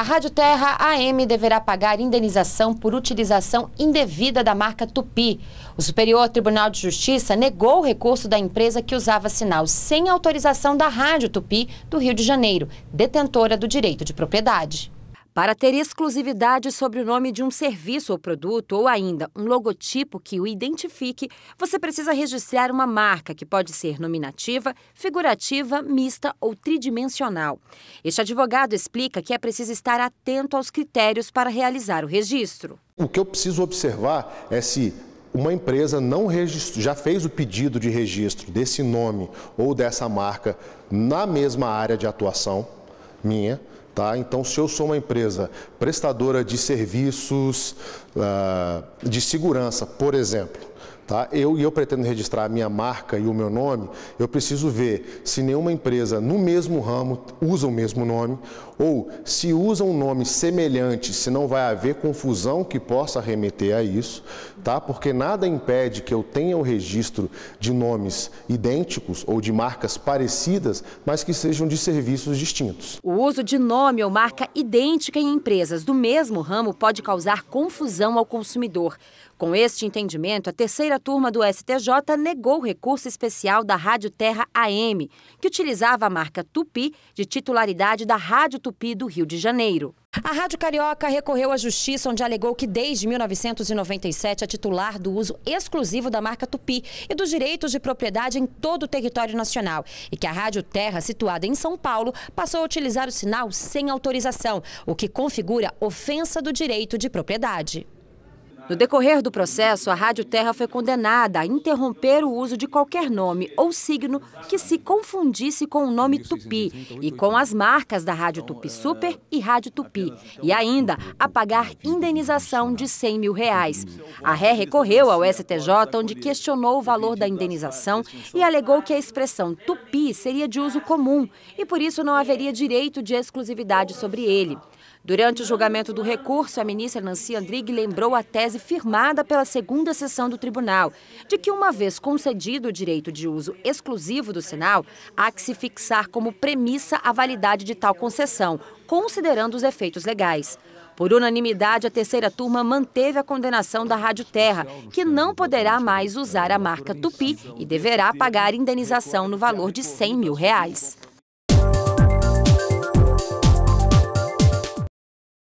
A Rádio Terra AM deverá pagar indenização por utilização indevida da marca Tupi. O Superior Tribunal de Justiça negou o recurso da empresa que usava sinal sem autorização da Rádio Tupi do Rio de Janeiro, detentora do direito de propriedade para ter exclusividade sobre o nome de um serviço ou produto, ou ainda um logotipo que o identifique, você precisa registrar uma marca que pode ser nominativa, figurativa, mista ou tridimensional. Este advogado explica que é preciso estar atento aos critérios para realizar o registro. O que eu preciso observar é se uma empresa não registrou, já fez o pedido de registro desse nome ou dessa marca na mesma área de atuação minha. Tá? Então, se eu sou uma empresa prestadora de serviços uh, de segurança, por exemplo, Tá? Eu e eu pretendo registrar a minha marca e o meu nome, eu preciso ver se nenhuma empresa no mesmo ramo usa o mesmo nome ou se usa um nome semelhante, se não vai haver confusão que possa remeter a isso, tá? Porque nada impede que eu tenha o registro de nomes idênticos ou de marcas parecidas, mas que sejam de serviços distintos. O uso de nome ou marca idêntica em empresas do mesmo ramo pode causar confusão ao consumidor. Com este entendimento, a terceira turma do STJ negou o recurso especial da Rádio Terra AM, que utilizava a marca Tupi de titularidade da Rádio Tupi do Rio de Janeiro. A Rádio Carioca recorreu à justiça, onde alegou que desde 1997 é titular do uso exclusivo da marca Tupi e dos direitos de propriedade em todo o território nacional. E que a Rádio Terra, situada em São Paulo, passou a utilizar o sinal sem autorização, o que configura ofensa do direito de propriedade. No decorrer do processo, a Rádio Terra foi condenada a interromper o uso de qualquer nome ou signo que se confundisse com o nome Tupi e com as marcas da Rádio Tupi Super e Rádio Tupi, e ainda a pagar indenização de 100 mil reais. A ré recorreu ao STJ, onde questionou o valor da indenização e alegou que a expressão Tupi seria de uso comum e por isso não haveria direito de exclusividade sobre ele. Durante o julgamento do recurso, a ministra Nancy Andrighi lembrou a tese firmada pela segunda sessão do tribunal, de que, uma vez concedido o direito de uso exclusivo do sinal, há que se fixar como premissa a validade de tal concessão, considerando os efeitos legais. Por unanimidade, a terceira turma manteve a condenação da Rádio Terra, que não poderá mais usar a marca Tupi e deverá pagar indenização no valor de 100 mil reais.